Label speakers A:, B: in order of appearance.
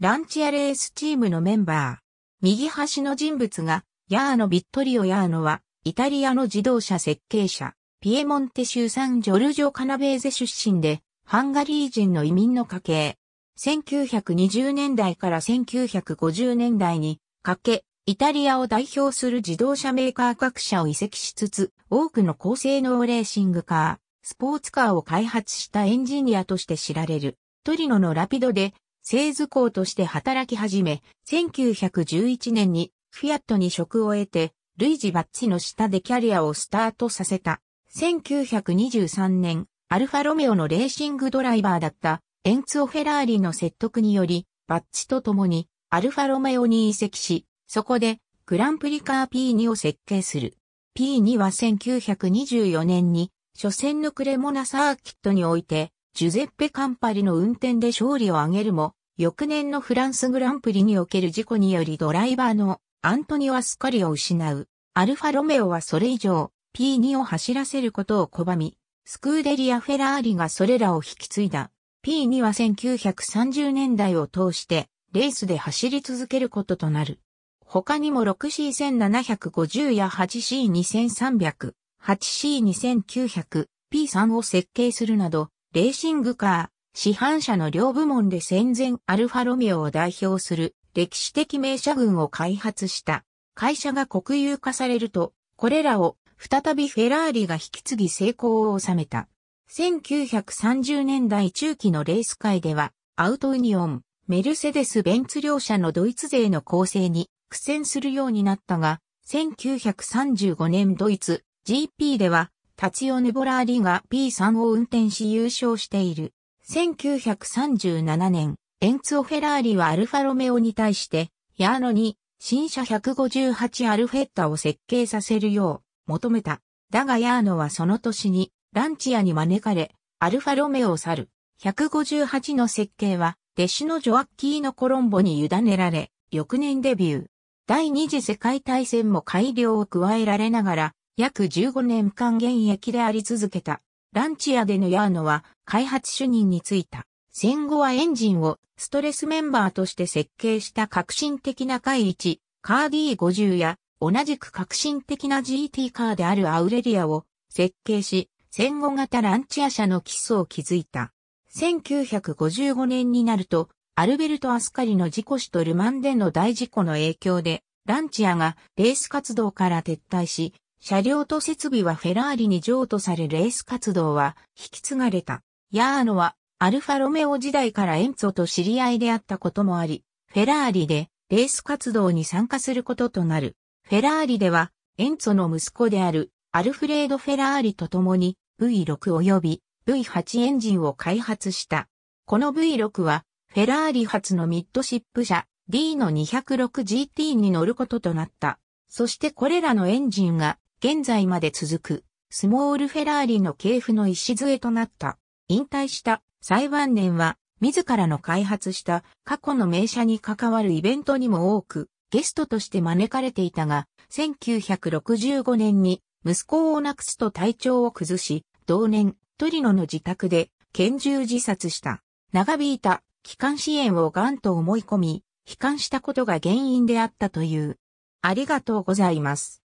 A: ランチアレースチームのメンバー。右端の人物が、ヤーノ・ビットリオ・ヤーノは、イタリアの自動車設計者、ピエモンテ州サン・ジョルジョ・カナベーゼ出身で、ハンガリー人の移民の家系。1920年代から1950年代に家系、イタリアを代表する自動車メーカー各社を移籍しつつ、多くの高性能レーシングカー、スポーツカーを開発したエンジニアとして知られる。トリノのラピドで製図工として働き始め、1911年にフィアットに職を得て、ルイジ・バッチの下でキャリアをスタートさせた。1923年、アルファロメオのレーシングドライバーだったエンツオ・フェラーリの説得により、バッチと共にアルファロメオに移籍し、そこでグランプリカー P2 を設計する。P2 は1924年に初戦のクレモナサーキットにおいてジュゼッペ・カンパリの運転で勝利を挙げるも、翌年のフランスグランプリにおける事故によりドライバーのアントニオ・アスカリを失う。アルファロメオはそれ以上 P2 を走らせることを拒み、スクーデリア・フェラーリがそれらを引き継いだ。P2 は1930年代を通してレースで走り続けることとなる。他にも 6C1750 や 8C2300、8C2900、P3 を設計するなど、レーシングカー、市販車の両部門で戦前アルファロミオを代表する歴史的名車群を開発した。会社が国有化されると、これらを再びフェラーリが引き継ぎ成功を収めた。1930年代中期のレース界では、アウトウニオン、メルセデス・ベンツ両社のドイツ勢の構成に苦戦するようになったが、1935年ドイツ GP ではタツヨ・ヌボラーリが P3 を運転し優勝している。1937年、エンツォ・フェラーリはアルファロメオに対して、ヤーノに新車158アルフェッタを設計させるよう求めた。だがヤーノはその年にランチアに招かれ、アルファロメオを去る。158の設計は弟子のジョアッキーのコロンボに委ねられ、翌年デビュー。第二次世界大戦も改良を加えられながら、約15年間現役であり続けた。ランチアでのヤーノは開発主任に就いた。戦後はエンジンをストレスメンバーとして設計した革新的な回1、カー D50 や同じく革新的な GT カーであるアウレリアを設計し、戦後型ランチア社の基礎を築いた。1955年になると、アルベルト・アスカリの事故死とルマンでの大事故の影響で、ランチアがレース活動から撤退し、車両と設備はフェラーリに譲渡されレース活動は引き継がれた。ヤーノはアルファロメオ時代からエンツォと知り合いであったこともあり、フェラーリでレース活動に参加することとなる。フェラーリではエンツォの息子であるアルフレード・フェラーリと共に V6 及び V8 エンジンを開発した。この V6 はフェラーリ発のミッドシップ車 D の 206GT に乗ることとなった。そしてこれらのエンジンが現在まで続く、スモールフェラーリの系譜の礎となった。引退した最晩年は、自らの開発した過去の名車に関わるイベントにも多く、ゲストとして招かれていたが、1965年に息子を亡くすと体調を崩し、同年、トリノの自宅で拳銃自殺した。長引いた帰還支援を癌と思い込み、悲観したことが原因であったという。ありがとうございます。